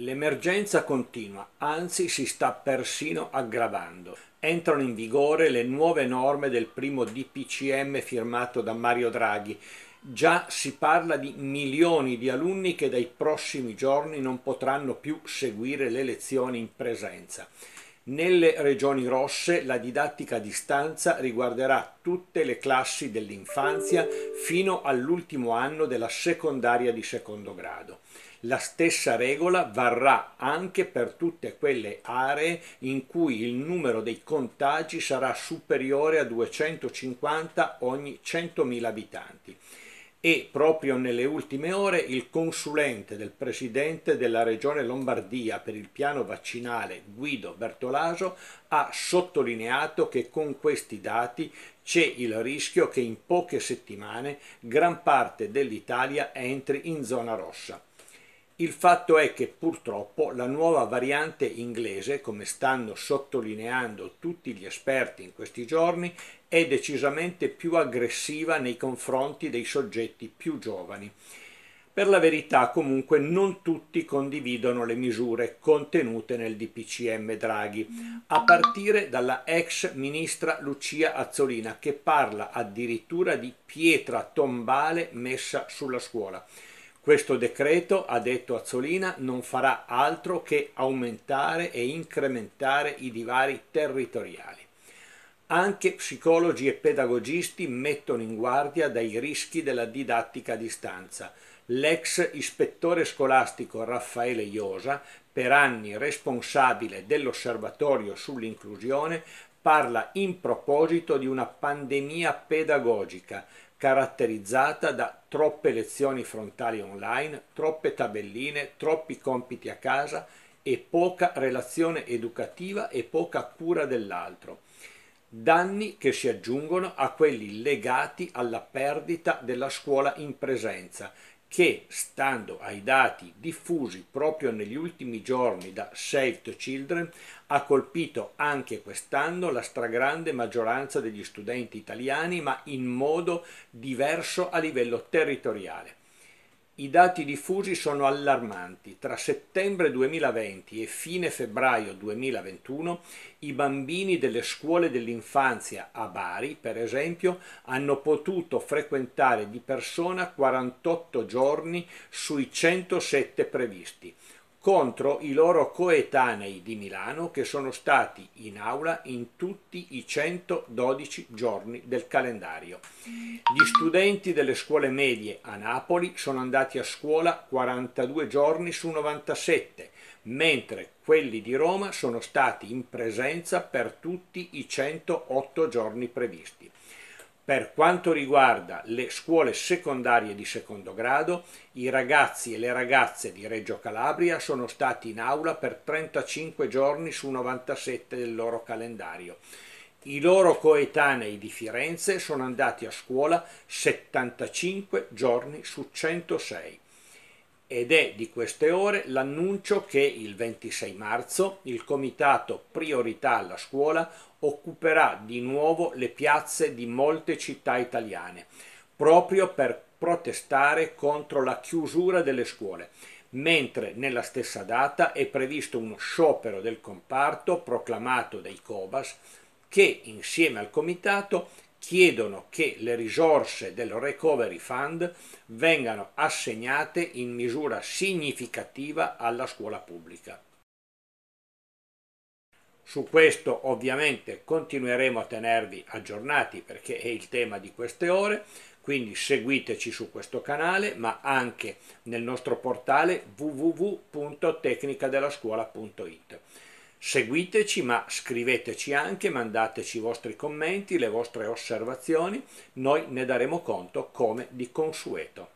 L'emergenza continua, anzi si sta persino aggravando. Entrano in vigore le nuove norme del primo DPCM firmato da Mario Draghi. Già si parla di milioni di alunni che dai prossimi giorni non potranno più seguire le lezioni in presenza. Nelle regioni rosse la didattica a distanza riguarderà tutte le classi dell'infanzia fino all'ultimo anno della secondaria di secondo grado. La stessa regola varrà anche per tutte quelle aree in cui il numero dei contagi sarà superiore a 250 ogni 100.000 abitanti e proprio nelle ultime ore il consulente del presidente della regione Lombardia per il piano vaccinale Guido Bertolaso ha sottolineato che con questi dati c'è il rischio che in poche settimane gran parte dell'Italia entri in zona rossa. Il fatto è che purtroppo la nuova variante inglese, come stanno sottolineando tutti gli esperti in questi giorni, è decisamente più aggressiva nei confronti dei soggetti più giovani. Per la verità comunque non tutti condividono le misure contenute nel DPCM Draghi, a partire dalla ex ministra Lucia Azzolina che parla addirittura di pietra tombale messa sulla scuola. Questo decreto, ha detto Azzolina, non farà altro che aumentare e incrementare i divari territoriali. Anche psicologi e pedagogisti mettono in guardia dai rischi della didattica a distanza. L'ex ispettore scolastico Raffaele Iosa, per anni responsabile dell'osservatorio sull'inclusione, parla in proposito di una pandemia pedagogica caratterizzata da troppe lezioni frontali online, troppe tabelline, troppi compiti a casa e poca relazione educativa e poca cura dell'altro. Danni che si aggiungono a quelli legati alla perdita della scuola in presenza, che, stando ai dati diffusi proprio negli ultimi giorni da Save the Children, ha colpito anche quest'anno la stragrande maggioranza degli studenti italiani, ma in modo diverso a livello territoriale. I dati diffusi sono allarmanti. Tra settembre 2020 e fine febbraio 2021 i bambini delle scuole dell'infanzia a Bari, per esempio, hanno potuto frequentare di persona 48 giorni sui 107 previsti, contro i loro coetanei di Milano che sono stati in aula in tutti i 112 giorni del calendario. Gli studenti delle scuole medie a Napoli sono andati a scuola 42 giorni su 97, mentre quelli di Roma sono stati in presenza per tutti i 108 giorni previsti. Per quanto riguarda le scuole secondarie di secondo grado, i ragazzi e le ragazze di Reggio Calabria sono stati in aula per 35 giorni su 97 del loro calendario. I loro coetanei di Firenze sono andati a scuola 75 giorni su 106 ed è di queste ore l'annuncio che il 26 marzo il comitato Priorità alla scuola occuperà di nuovo le piazze di molte città italiane, proprio per protestare contro la chiusura delle scuole, mentre nella stessa data è previsto uno sciopero del comparto proclamato dai Cobas che insieme al comitato chiedono che le risorse del Recovery Fund vengano assegnate in misura significativa alla scuola pubblica. Su questo ovviamente continueremo a tenervi aggiornati perché è il tema di queste ore, quindi seguiteci su questo canale ma anche nel nostro portale www.tecnicadellascuola.it. Seguiteci ma scriveteci anche, mandateci i vostri commenti, le vostre osservazioni, noi ne daremo conto come di consueto.